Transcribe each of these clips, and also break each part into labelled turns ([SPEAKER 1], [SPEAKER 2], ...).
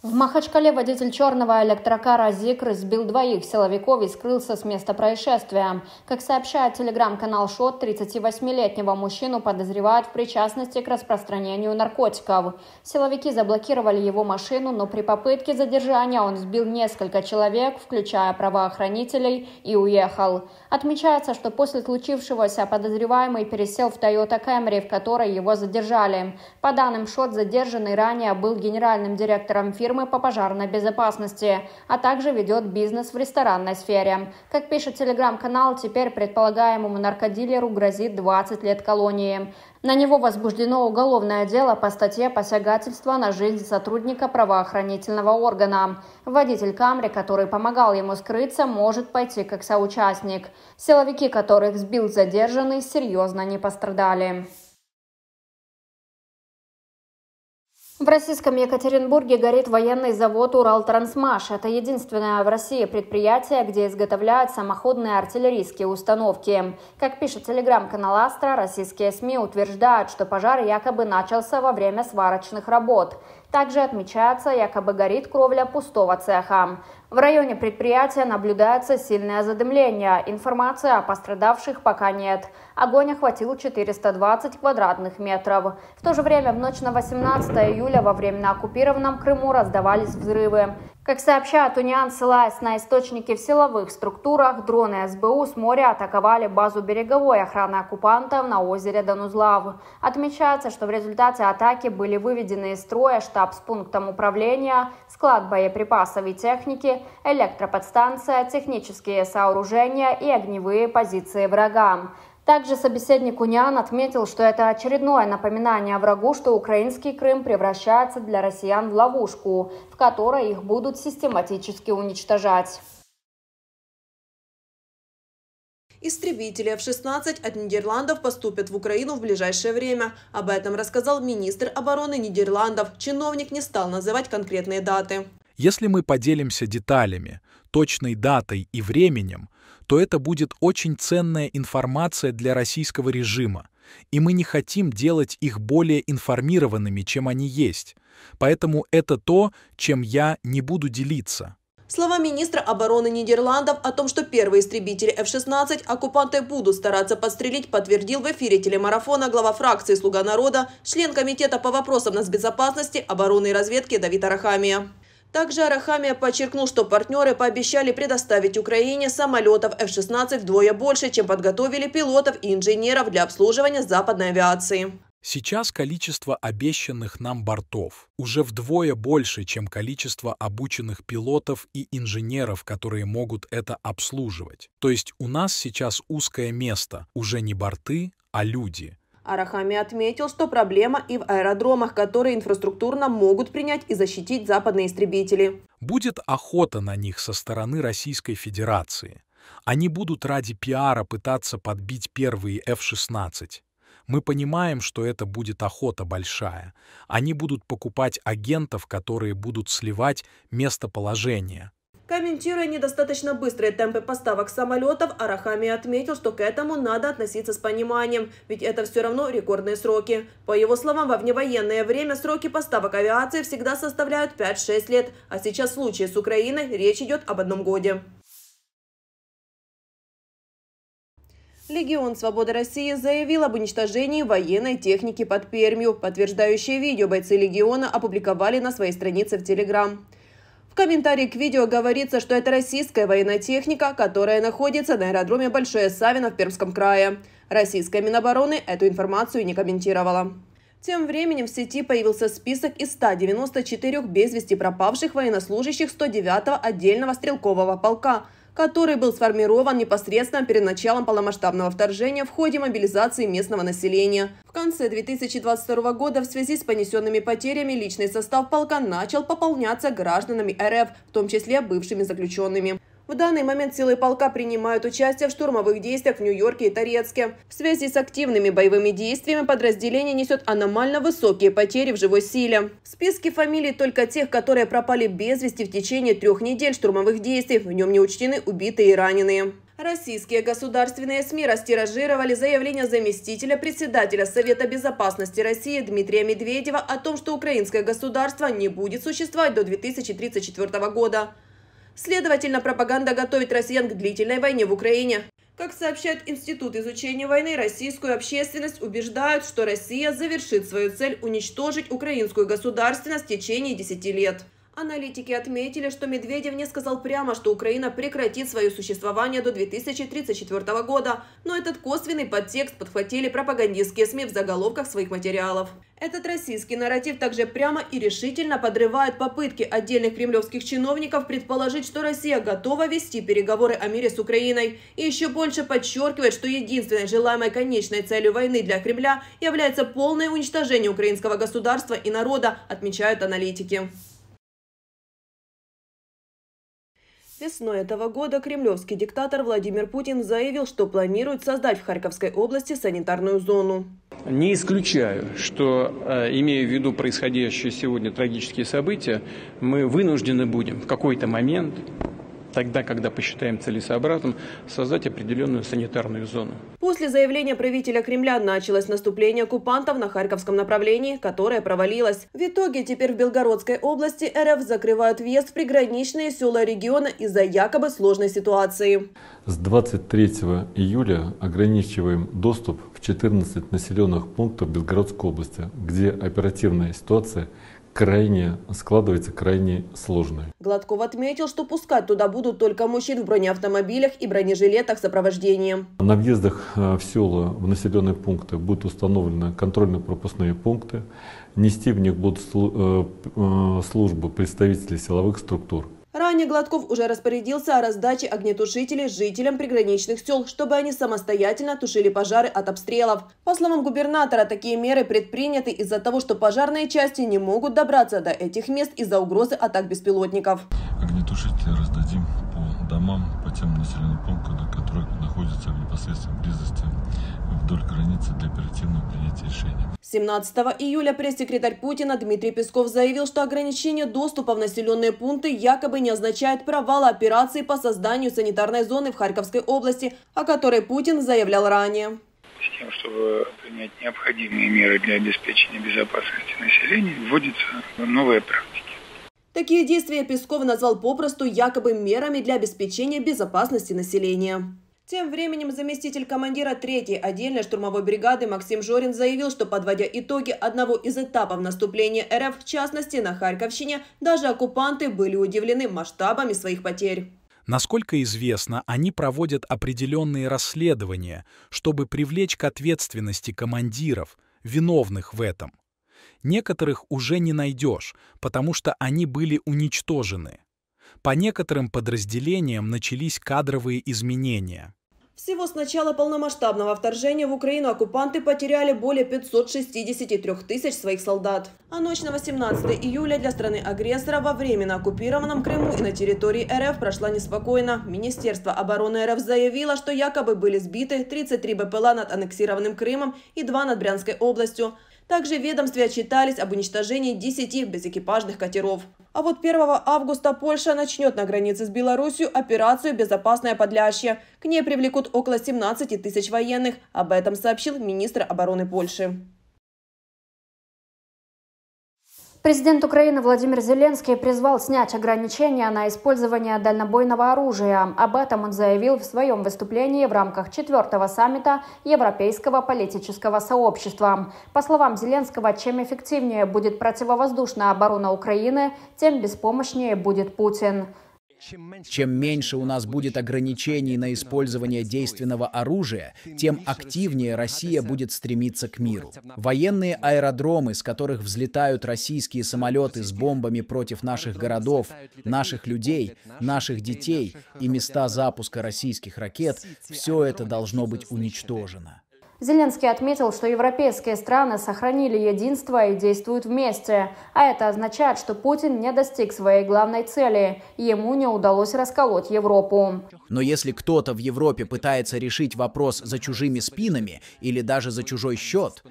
[SPEAKER 1] В Махачкале водитель черного электрокара «Зикр» сбил двоих силовиков и скрылся с места происшествия. Как сообщает телеграм-канал «Шот», 38-летнего мужчину подозревают в причастности к распространению наркотиков. Силовики заблокировали его машину, но при попытке задержания он сбил несколько человек, включая правоохранителей, и уехал. Отмечается, что после случившегося подозреваемый пересел в Toyota Camry, в которой его задержали. По данным «Шот», задержанный ранее был генеральным директором фирмы фирмы по пожарной безопасности, а также ведет бизнес в ресторанной сфере. Как пишет телеграм-канал, теперь предполагаемому наркодилеру грозит 20 лет колонии. На него возбуждено уголовное дело по статье «Посягательство на жизнь сотрудника правоохранительного органа». Водитель Камри, который помогал ему скрыться, может пойти как соучастник. Силовики, которых сбил задержанный, серьезно не пострадали. В российском Екатеринбурге горит военный завод «Уралтрансмаш». Это единственное в России предприятие, где изготовляют самоходные артиллерийские установки. Как пишет телеграм-канал «Астра», российские СМИ утверждают, что пожар якобы начался во время сварочных работ. Также отмечается, якобы горит кровля пустого цеха. В районе предприятия наблюдается сильное задымление. Информации о пострадавших пока нет. Огонь охватил 420 квадратных метров. В то же время в ночь на 18 июля во временно оккупированном Крыму раздавались взрывы. Как сообщают УНИАН, ссылаясь на источники в силовых структурах, дроны СБУ с моря атаковали базу береговой охраны оккупантов на озере Данузлав. Отмечается, что в результате атаки были выведены из строя штаб с пунктом управления, склад боеприпасов и техники, электроподстанция, технические сооружения и огневые позиции врага. Также собеседник Униан отметил, что это очередное напоминание врагу, что украинский Крым превращается для россиян в ловушку, в которой их будут
[SPEAKER 2] систематически уничтожать. Истребители F-16 от Нидерландов поступят в Украину в ближайшее время. Об этом рассказал министр обороны Нидерландов. Чиновник не стал называть конкретные даты.
[SPEAKER 3] Если мы поделимся деталями, точной датой и временем, то это будет очень ценная информация для российского режима, и мы не хотим делать их более информированными, чем они есть. Поэтому это то, чем я не буду делиться.
[SPEAKER 2] Слова министра обороны Нидерландов о том, что первые истребители F-16 оккупанты будут стараться подстрелить, подтвердил в эфире телемарафона глава фракции «Слуга народа», член комитета по вопросам нацбезопасности, обороны и разведки Давид Арахамия. Также Арахамия подчеркнул, что партнеры пообещали предоставить Украине самолетов F-16 вдвое больше, чем подготовили пилотов и инженеров для обслуживания западной авиации.
[SPEAKER 3] Сейчас количество обещанных нам бортов уже вдвое больше, чем количество обученных пилотов и инженеров, которые могут это обслуживать. То есть у нас сейчас узкое место, уже не борты, а люди –
[SPEAKER 2] Арахами отметил, что проблема и в аэродромах, которые инфраструктурно могут принять и защитить западные истребители.
[SPEAKER 3] Будет охота на них со стороны Российской Федерации. Они будут ради пиара пытаться подбить первые F-16. Мы понимаем, что это будет охота большая. Они будут покупать агентов, которые будут сливать местоположение –
[SPEAKER 2] Комментируя недостаточно быстрые темпы поставок самолетов, Арахами отметил, что к этому надо относиться с пониманием, ведь это все равно рекордные сроки. По его словам, во вневоенное время сроки поставок авиации всегда составляют 5-6 лет, а сейчас в случае с Украиной речь идет об одном годе. Легион Свободы России заявил об уничтожении военной техники под Пермью. Подтверждающее видео бойцы Легиона опубликовали на своей странице в Телеграм комментарии к видео говорится, что это российская военная техника, которая находится на аэродроме Большое Савино в Пермском крае. Российская Минобороны эту информацию не комментировала. Тем временем в сети появился список из 194 без вести пропавших военнослужащих 109-го отдельного стрелкового полка – который был сформирован непосредственно перед началом полномасштабного вторжения в ходе мобилизации местного населения. В конце 2022 года в связи с понесенными потерями личный состав полка начал пополняться гражданами РФ, в том числе бывшими заключенными. В данный момент силы полка принимают участие в штурмовых действиях в Нью-Йорке и Торецке. В связи с активными боевыми действиями подразделение несет аномально высокие потери в живой силе. В списке фамилий только тех, которые пропали без вести в течение трех недель штурмовых действий. В нем не учтены убитые и раненые. Российские государственные СМИ растиражировали заявление заместителя председателя Совета безопасности России Дмитрия Медведева о том, что украинское государство не будет существовать до 2034 года. Следовательно, пропаганда готовит россиян к длительной войне в Украине. Как сообщает Институт изучения войны, российскую общественность убеждают, что Россия завершит свою цель уничтожить украинскую государственность в течение 10 лет. Аналитики отметили, что Медведев не сказал прямо, что Украина прекратит свое существование до 2034 года, но этот косвенный подтекст подхватили пропагандистские СМИ в заголовках своих материалов. Этот российский нарратив также прямо и решительно подрывает попытки отдельных кремлевских чиновников предположить, что Россия готова вести переговоры о мире с Украиной. И еще больше подчеркивает, что единственной желаемой конечной целью войны для Кремля является полное уничтожение украинского государства и народа, отмечают аналитики. Весной этого года кремлевский диктатор Владимир Путин заявил, что планирует создать в Харьковской области санитарную зону.
[SPEAKER 3] Не исключаю, что, э, имея в виду происходящие сегодня трагические события, мы вынуждены будем в какой-то момент тогда, когда посчитаем целесообразным, создать определенную санитарную зону.
[SPEAKER 2] После заявления правителя Кремля началось наступление оккупантов на Харьковском направлении, которое провалилось. В итоге теперь в Белгородской области РФ закрывают въезд в приграничные села региона из-за якобы сложной ситуации. С 23
[SPEAKER 3] июля ограничиваем доступ в 14 населенных пунктов Белгородской области, где оперативная ситуация – крайне, складывается крайне сложной.
[SPEAKER 2] Гладков отметил, что пускать туда будут только мужчин в бронеавтомобилях и бронежилетах сопровождения.
[SPEAKER 3] На въездах э, в села, в населенные пункты будут установлены контрольно-пропускные пункты. Нести в них будут э, э, службы представителей силовых структур.
[SPEAKER 2] Ранее Гладков уже распорядился о раздаче огнетушителей жителям приграничных сел, чтобы они самостоятельно тушили пожары от обстрелов. По словам губернатора, такие меры предприняты из-за того, что пожарные части не могут добраться до этих мест из-за угрозы атак беспилотников.
[SPEAKER 3] Огнетушители раздадим по домам, по по тем населенным пунктам, которые находятся в непосредственной близости вдоль границы для оперативного принятия решения.
[SPEAKER 2] 17 июля пресс-секретарь Путина Дмитрий Песков заявил, что ограничение доступа в населенные пункты якобы не означает провала операции по созданию санитарной зоны в Харьковской области, о которой Путин заявлял ранее
[SPEAKER 4] с тем, чтобы принять необходимые меры для обеспечения
[SPEAKER 3] безопасности населения, вводится новая практика.
[SPEAKER 2] Такие действия Песков назвал попросту якобы мерами для обеспечения безопасности населения. Тем временем заместитель командира третьей отдельной штурмовой бригады Максим Жорин заявил, что подводя итоги одного из этапов наступления РФ, в частности на Харьковщине, даже оккупанты были удивлены масштабами своих потерь.
[SPEAKER 3] Насколько известно, они проводят определенные расследования, чтобы привлечь к ответственности командиров, виновных в этом некоторых уже не найдешь, потому что они были уничтожены. По некоторым подразделениям начались кадровые изменения.
[SPEAKER 2] Всего с начала полномасштабного вторжения в Украину оккупанты потеряли более 563 тысяч своих солдат. А ночь на 18 июля для страны-агрессора во временно оккупированном Крыму и на территории РФ прошла неспокойно. Министерство обороны РФ заявило, что якобы были сбиты 33 БПЛА над аннексированным Крымом и 2 над Брянской областью. Также в ведомстве отчитались об уничтожении 10 безэкипажных катеров. А вот 1 августа Польша начнет на границе с Беларусью операцию «Безопасное подлящье». К ней привлекут около 17 тысяч военных. Об этом сообщил министр обороны Польши.
[SPEAKER 1] Президент Украины Владимир Зеленский призвал снять ограничения на использование дальнобойного оружия. Об этом он заявил в своем выступлении в рамках четвертого саммита Европейского политического сообщества. По словам Зеленского, чем эффективнее будет противовоздушная оборона Украины, тем беспомощнее будет Путин.
[SPEAKER 4] Чем меньше у нас будет ограничений на использование действенного оружия, тем активнее Россия будет стремиться к миру. Военные аэродромы, с которых взлетают российские самолеты с бомбами против наших городов, наших людей, наших детей и места запуска российских ракет, все это должно быть уничтожено.
[SPEAKER 1] Зеленский отметил, что европейские страны сохранили единство и действуют вместе, а это означает, что Путин не достиг своей главной цели, ему не удалось расколоть Европу.
[SPEAKER 4] Но если кто-то в Европе пытается решить вопрос за чужими спинами или даже за чужой счет,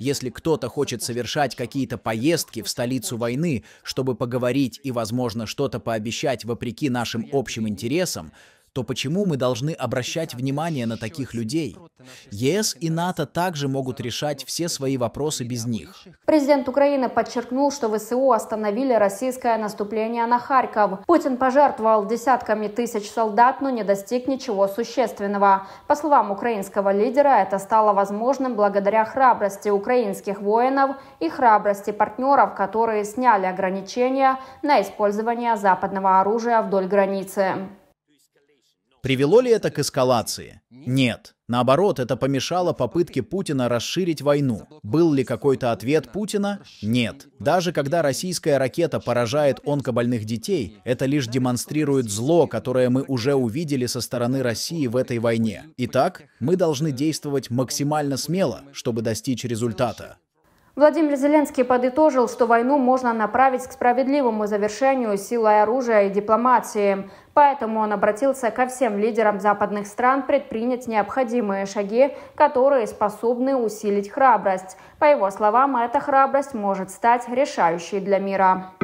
[SPEAKER 4] если кто-то хочет совершать какие-то поездки в столицу войны, чтобы поговорить и, возможно, что-то пообещать вопреки нашим общим интересам, то почему мы должны обращать внимание на таких людей? ЕС и НАТО также могут решать все свои вопросы без них.
[SPEAKER 1] Президент Украины подчеркнул, что ВСУ остановили российское наступление на Харьков. Путин пожертвовал десятками тысяч солдат, но не достиг ничего существенного. По словам украинского лидера, это стало возможным благодаря храбрости украинских воинов и храбрости партнеров, которые сняли ограничения на использование западного оружия вдоль границы.
[SPEAKER 4] Привело ли это к эскалации? Нет. Наоборот, это помешало попытке Путина расширить войну. Был ли какой-то ответ Путина? Нет. Даже когда российская ракета поражает онкобольных детей, это лишь демонстрирует зло, которое мы уже увидели со стороны России в этой войне. Итак, мы должны действовать максимально смело, чтобы достичь результата.
[SPEAKER 1] Владимир Зеленский подытожил, что войну можно направить к справедливому завершению силой оружия и дипломатии. Поэтому он обратился ко всем лидерам западных стран предпринять необходимые шаги, которые способны усилить храбрость. По его словам, эта храбрость может стать решающей для мира.